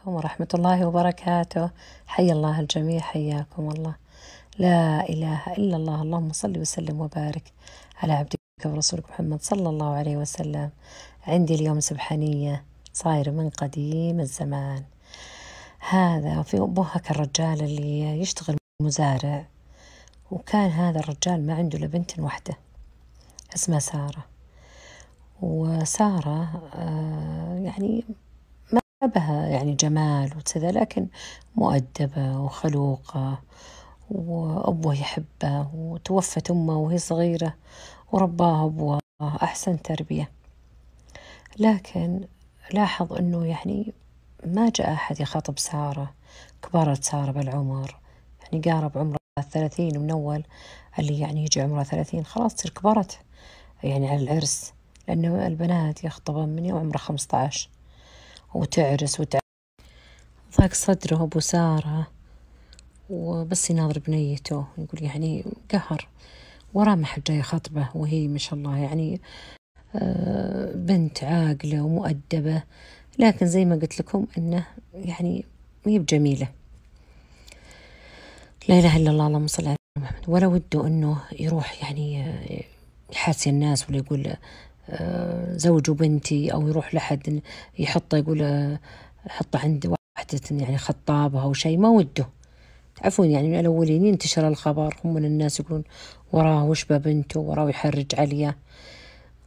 عليكم ورحمة الله وبركاته حي الله الجميع حياكم الله لا إله إلا الله اللهم صل وسلم وبارك على عبدك ورسولك محمد صلى الله عليه وسلم عندي اليوم سبحانية صاير من قديم الزمان هذا في أبوهك الرجال اللي يشتغل مزارع وكان هذا الرجال ما عنده إلا بنت واحدة اسمها سارة وسارة آه، يعني أبها يعني جمال وكذا لكن مؤدبة وخلوقة وأبوه يحبه وتوفت أمه وهي صغيرة ورباها أبوه أحسن تربية لكن لاحظ أنه يعني ما جاء أحد يخاطب سارة كبرت سارة بالعمر يعني قارب عمرها الثلاثين من أول اللي يعني يجي عمرها ثلاثين خلاص تصير كبرت يعني على العرس لأنه البنات يخطبن من يوم عمره خمسة عشر وتعرس وتع ضاق صدره أبو سارة وبس يناظر بنيته يقول يعني قهر وراه ما حد جاي خطبة وهي ما شاء الله يعني آه، بنت عاقلة ومؤدبة لكن زي ما قلت لكم أنه يعني مي بجميلة لا إله إلا الله اللهم صل على محمد ولا وده أنه يروح يعني آه، يحاسي الناس ولا يقول زوج بنتي أو يروح لحد يحطه يقول حطه عند واحدة يعني خطابة أو شيء ما وده عفوا يعني من الأولين ينتشر الخبر هم من الناس يقولون وراه وشبه بنته وراه يحرج عليا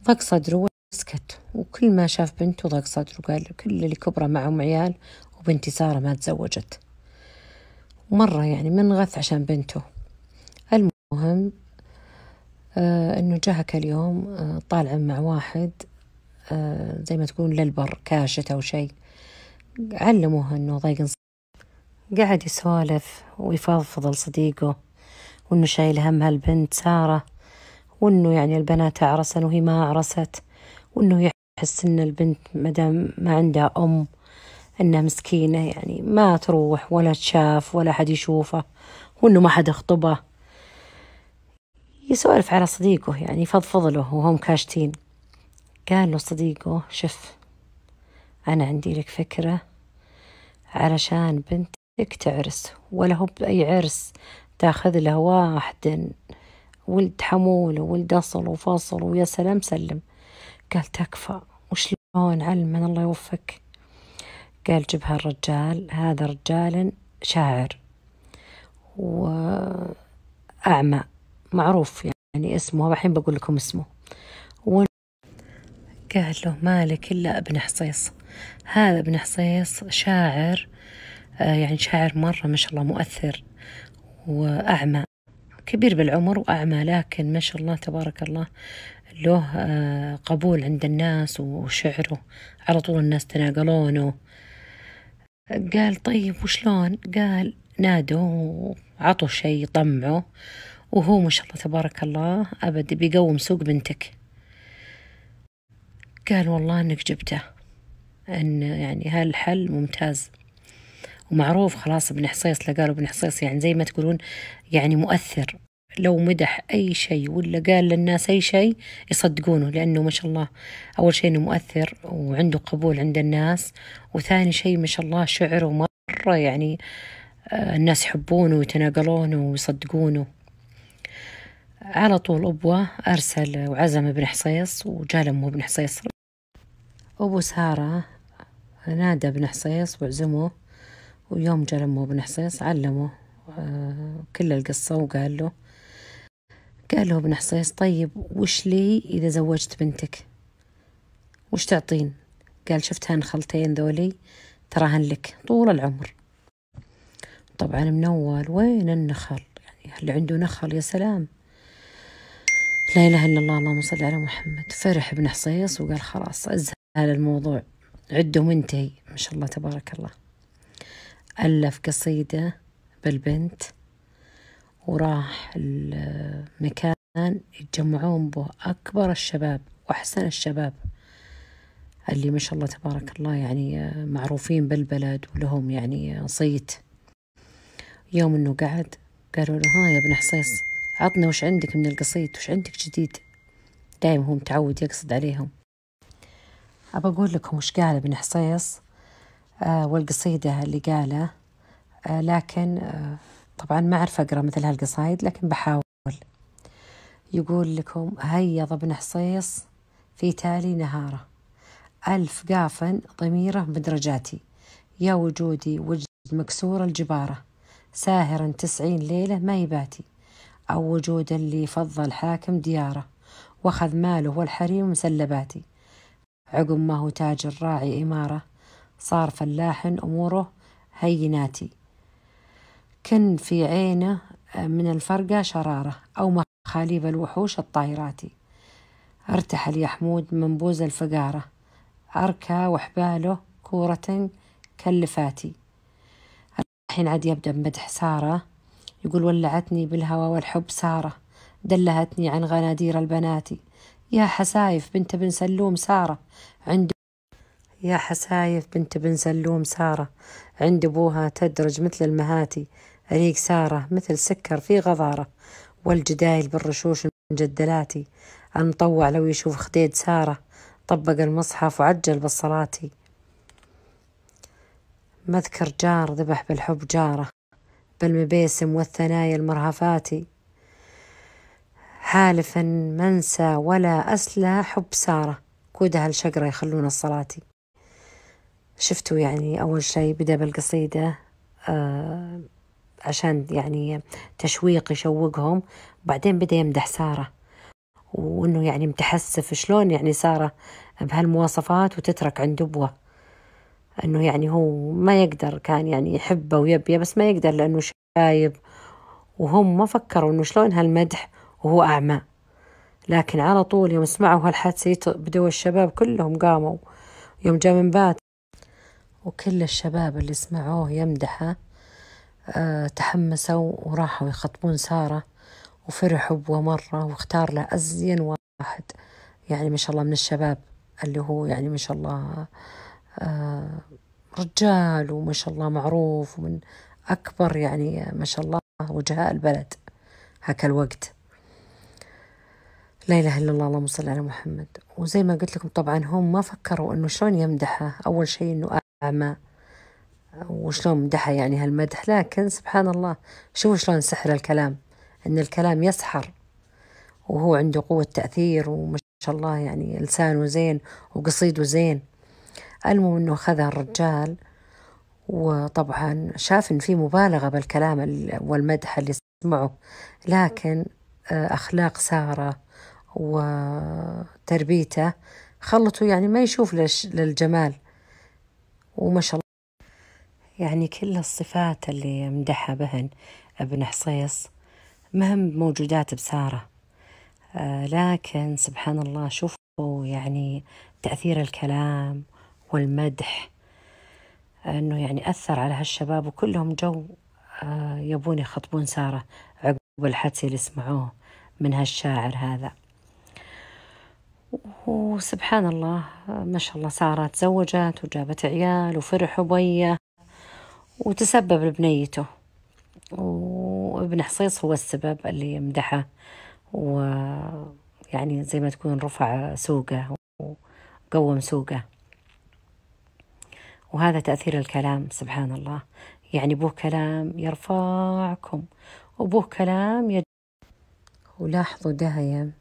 ضاق صدره وسكت وكل ما شاف بنته ضاق صدره قال كل اللي كبره معهم عيال وبنتي سارة ما تزوجت مرة يعني من غث عشان بنته المهم آه، أنه جاك اليوم آه، طالع مع واحد آه، زي ما تقول للبر كاشت أو شيء علموه أنه ضيق قعد يسوالف ويفضفض لصديقه وأنه شايل هم هالبنت سارة وأنه يعني البنات عرسن وهي ما عرست وأنه يحس أن البنت مدام ما عندها أم أنها مسكينة يعني ما تروح ولا تشاف ولا حد يشوفه وأنه ما حد خطبه يسولف على صديقه يعني يفضفض له وهم كاشتين قال له صديقه شف أنا عندي لك فكرة علشان بنتك تعرس ولا هو بأي عرس تاخذ له واحد ولد حمول وولد أصل وفصل ويا سلام سلم قال تكفى وشلون من الله يوفق قال جبها الرجال هذا رجال شاعر وأعمى معروف يعني اسمه الحين بقول لكم اسمه و... قال له مالك إلا ابن حصيص هذا ابن حصيص شاعر آه، يعني شاعر مرة ما شاء الله مؤثر وأعمى كبير بالعمر وأعمى لكن ما شاء الله تبارك الله له آه، قبول عند الناس وشعره على طول الناس تناقلونه قال طيب وشلون قال نادوا وعطوا شيء طمعوا وهو ما شاء الله تبارك الله أبد بيقوم سوق بنتك قال والله إنك جبته أن يعني هالحل ممتاز ومعروف خلاص ابن حصيص لا قالوا ابن حصيص يعني زي ما تقولون يعني مؤثر لو مدح أي شيء ولا قال للناس أي شيء يصدقونه لأنه ما شاء الله أول شيء إنه مؤثر وعنده قبول عند الناس وثاني شيء ما شاء الله شعره مرة يعني آه، الناس يحبونه ويتناقلونه ويصدقونه على طول أبوه أرسل وعزم ابن حصيص لأمه ابن حصيص أبو سارة نادى ابن حصيص وعزمه ويوم لأمه ابن حصيص علمه آه، كل القصة وقال له قال له ابن حصيص طيب وش لي إذا زوجت بنتك وش تعطين قال شفت هالخلتين ذولي تراهن لك طول العمر طبعا من أول وين النخل يعني اللي عنده نخل يا سلام لا إله إلا الله اللهم صل على محمد فرح ابن حصيص وقال خلاص أزهل الموضوع عده وانتهي ما شاء الله تبارك الله ألف قصيدة بالبنت وراح المكان يتجمعون به أكبر الشباب وأحسن الشباب اللي ما شاء الله تبارك الله يعني آه، معروفين بالبلد ولهم يعني آه، صيت يوم انه قعد قالوا له ها يا ابن حصيص عطنا وش عندك من القصيد وش عندك جديد دايم هو متعود يقصد عليهم أبى أقول لكم وش قال ابن حصيص آه والقصيدة اللي قاله آه لكن آه طبعا ما أعرف أقرأ مثل هالقصايد لكن بحاول يقول لكم هيض ابن حصيص في تالي نهاره ألف قاف ضميره بدرجاتي يا وجودي وجد مكسور الجبارة ساهرا تسعين ليلة ما يباتي أو وجود اللي فضل حاكم دياره وأخذ ماله والحريم مسلباتي عقب ما هو تاجر راعي إمارة صار فلاح أموره هيناتي كن في عينه آه، من الفرقة شرارة أو مخاليب الوحوش الطائراتي ارتحل يا حمود من بوز الفقارة أركى وحباله كورة كلفاتي الحين عاد يبدأ بمدح سارة يقول ولعتني بالهوى والحب سارة دلهتني عن غنادير البنات يا حسايف بنت بن سلوم سارة عند يا حسايف بنت بن سلوم سارة عند أبوها تدرج مثل المهاتي أريق سارة مثل سكر في غضارة والجدايل بالرشوش مجدلاتي المطوع لو يشوف خديد سارة طبق المصحف وعجل بالصلاتي مذكر جار ذبح بالحب جاره بالمبيسم والثنايا المرهفات حالفا منسى ولا أسلى حب سارة كودها الشقرة يخلون الصلاة شفتوا يعني أول شيء بدأ بالقصيدة آه عشان يعني تشويق يشوقهم بعدين بدأ يمدح سارة وأنه يعني متحسف شلون يعني سارة بهالمواصفات وتترك عند أبوه أنه يعني هو ما يقدر كان يعني يحبه ويبيه بس ما يقدر لأنه شايب وهم ما فكروا أنه شلون هالمدح وهو أعمى لكن على طول يوم سمعوا هالحادثة بدوا الشباب كلهم قاموا يوم جاء من بات وكل الشباب اللي سمعوه يمدحه أه تحمسوا وراحوا يخطبون سارة وفرحوا بوا مرة واختار له أزين واحد يعني ما شاء الله من الشباب اللي هو يعني ما شاء الله آه، رجال وما شاء الله معروف ومن أكبر يعني آه، ما شاء الله وجهاء البلد هاك الوقت لا إله إلا الله اللهم صل على محمد وزي ما قلت لكم طبعا هم ما فكروا أنه شلون يمدحه أول شيء أنه أعمى وشلون مدحه يعني هالمدح لكن سبحان الله شوفوا شلون سحر الكلام أن الكلام يسحر وهو عنده قوة تأثير وما شاء الله يعني لسانه زين وقصيده زين المهم أنه أخذها الرجال وطبعا شاف إن في مبالغة بالكلام والمدح اللي سمعه لكن آه، أخلاق سارة وتربيته خلته يعني ما يشوف للجمال وما شاء الله يعني كل الصفات اللي مدحها بهن ابن حصيص مهم موجودات بسارة آه، لكن سبحان الله شوفوا يعني تأثير الكلام والمدح أنه يعني أثر على هالشباب وكلهم جو آه، يبون يخطبون سارة عقب الحدث اللي سمعوه من هالشاعر هذا وسبحان الله ما شاء الله سارة تزوجت وجابت عيال وفرحوا بيه وتسبب لبنيته وابن حصيص هو السبب اللي مدحه ويعني زي ما تكون رفع سوقه وقوم سوقه وهذا تأثير الكلام سبحان الله يعني بوه كلام يرفعكم وبوه كلام يج... ولاحظوا دايم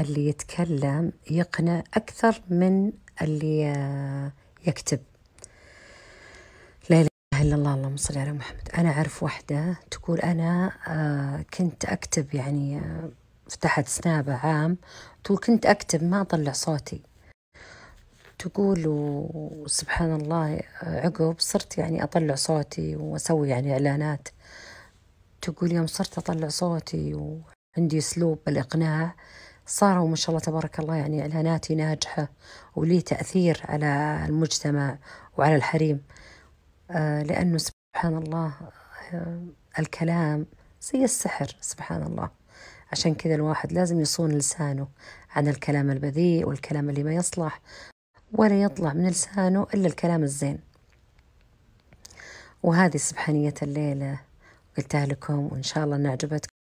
اللي يتكلم يقنع أكثر من اللي آه، يكتب لا إله إلا الله اللهم صل على محمد أنا أعرف وحدة تقول أنا آه، كنت أكتب يعني آه، فتحت سنابة عام تقول كنت أكتب ما أطلع صوتي تقول وسبحان الله عقب صرت يعني أطلع صوتي وأسوي يعني إعلانات تقول يوم صرت أطلع صوتي وعندي أسلوب الإقناع صاروا ما شاء الله تبارك الله يعني إعلاناتي ناجحة ولي تأثير على المجتمع وعلى الحريم آه، لأنه سبحان الله آه، الكلام زي السحر سبحان الله عشان كذا الواحد لازم يصون لسانه عن الكلام البذيء والكلام اللي ما يصلح ولا يطلع من لسانه إلا الكلام الزين وهذه سبحانية الليلة قلتها لكم وإن شاء الله أنها عجبتكم